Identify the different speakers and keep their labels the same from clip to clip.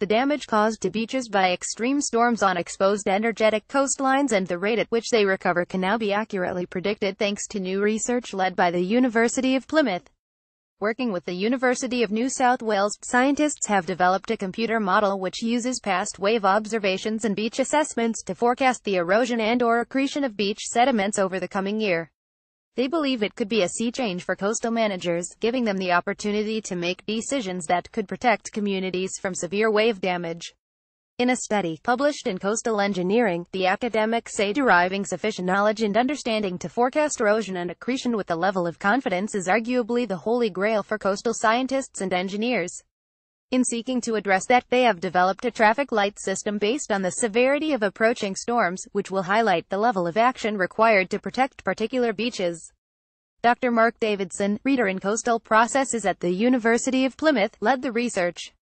Speaker 1: the damage caused to beaches by extreme storms on exposed energetic coastlines and the rate at which they recover can now be accurately predicted thanks to new research led by the University of Plymouth. Working with the University of New South Wales, scientists have developed a computer model which uses past wave observations and beach assessments to forecast the erosion and or accretion of beach sediments over the coming year. They believe it could be a sea change for coastal managers, giving them the opportunity to make decisions that could protect communities from severe wave damage. In a study published in Coastal Engineering, the academics say deriving sufficient knowledge and understanding to forecast erosion and accretion with a level of confidence is arguably the holy grail for coastal scientists and engineers. In seeking to address that, they have developed a traffic light system based on the severity of approaching storms, which will highlight the level of action required to protect particular beaches. Dr. Mark Davidson, reader in coastal processes at the University of Plymouth, led the research.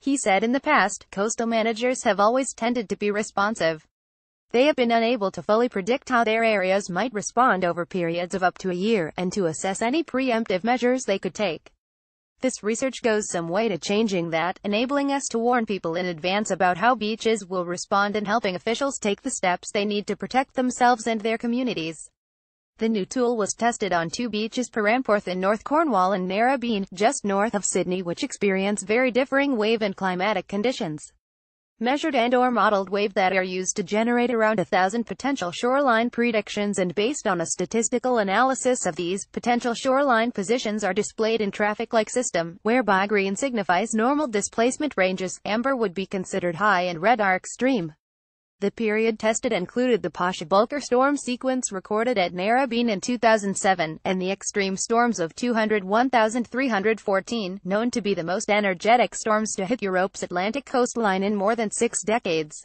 Speaker 1: He said in the past, coastal managers have always tended to be responsive. They have been unable to fully predict how their areas might respond over periods of up to a year, and to assess any preemptive measures they could take. This research goes some way to changing that, enabling us to warn people in advance about how beaches will respond and helping officials take the steps they need to protect themselves and their communities. The new tool was tested on two beaches Perranporth in North Cornwall and Narrabeen, just north of Sydney which experience very differing wave and climatic conditions measured and or modeled wave that are used to generate around a thousand potential shoreline predictions and based on a statistical analysis of these, potential shoreline positions are displayed in traffic-like system, whereby green signifies normal displacement ranges, amber would be considered high and red are extreme. The period tested included the Pasha Bulker storm sequence recorded at Narrabeen in 2007, and the extreme storms of 201,314, known to be the most energetic storms to hit Europe's Atlantic coastline in more than six decades.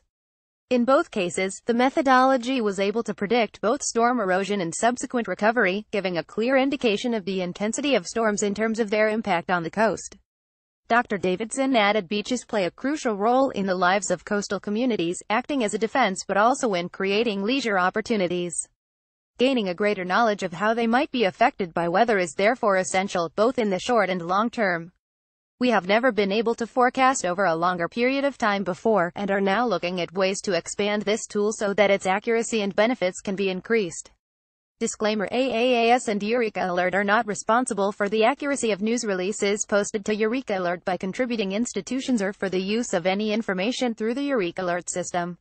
Speaker 1: In both cases, the methodology was able to predict both storm erosion and subsequent recovery, giving a clear indication of the intensity of storms in terms of their impact on the coast. Dr. Davidson added beaches play a crucial role in the lives of coastal communities, acting as a defense but also in creating leisure opportunities. Gaining a greater knowledge of how they might be affected by weather is therefore essential, both in the short and long term. We have never been able to forecast over a longer period of time before, and are now looking at ways to expand this tool so that its accuracy and benefits can be increased. Disclaimer AAAS and Eureka Alert are not responsible for the accuracy of news releases posted to Eureka Alert by contributing institutions or for the use of any information through the Eureka Alert system.